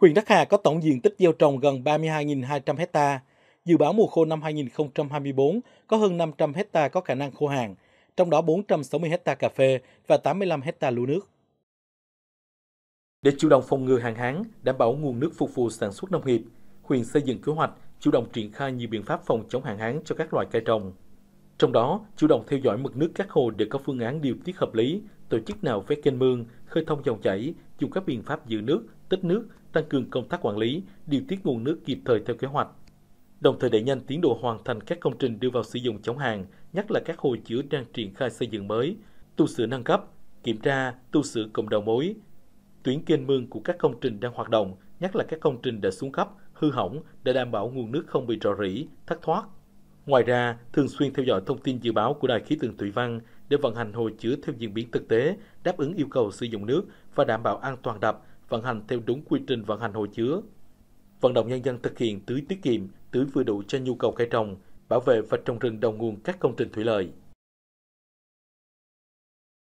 Huyện Đắc Hà có tổng diện tích gieo trồng gần 32.200 hecta. Dự báo mùa khô năm 2024 có hơn 500 hecta có khả năng khô hàng, trong đó 460 hecta cà phê và 85 hecta lúa nước. Để chủ động phòng ngừa hạn hán, đảm bảo nguồn nước phục vụ sản xuất nông nghiệp, huyện xây dựng kế hoạch chủ động triển khai nhiều biện pháp phòng chống hạn hán cho các loại cây trồng. Trong đó, chủ động theo dõi mực nước các hồ để có phương án điều tiết hợp lý, tổ chức nào vét kênh mương, khơi thông dòng chảy, dùng các biện pháp giữ nước, tích nước, tăng cường công tác quản lý, điều tiết nguồn nước kịp thời theo kế hoạch. Đồng thời đẩy nhanh tiến độ hoàn thành các công trình đưa vào sử dụng chống hàng nhất là các hồ chứa đang triển khai xây dựng mới, tu sửa nâng cấp, kiểm tra, tu sửa cộng đầu mối, tuyến kênh mương của các công trình đang hoạt động, nhất là các công trình đã xuống cấp, hư hỏng để đảm bảo nguồn nước không bị rò rỉ, thất thoát, Ngoài ra, thường xuyên theo dõi thông tin dự báo của Đài khí tượng Thủy văn để vận hành hồ chứa theo diễn biến thực tế, đáp ứng yêu cầu sử dụng nước và đảm bảo an toàn đập, vận hành theo đúng quy trình vận hành hồ chứa. Vận động nhân dân thực hiện tưới tiết kiệm, tưới vừa đủ cho nhu cầu cây trồng, bảo vệ và trồng rừng đầu nguồn các công trình thủy lợi.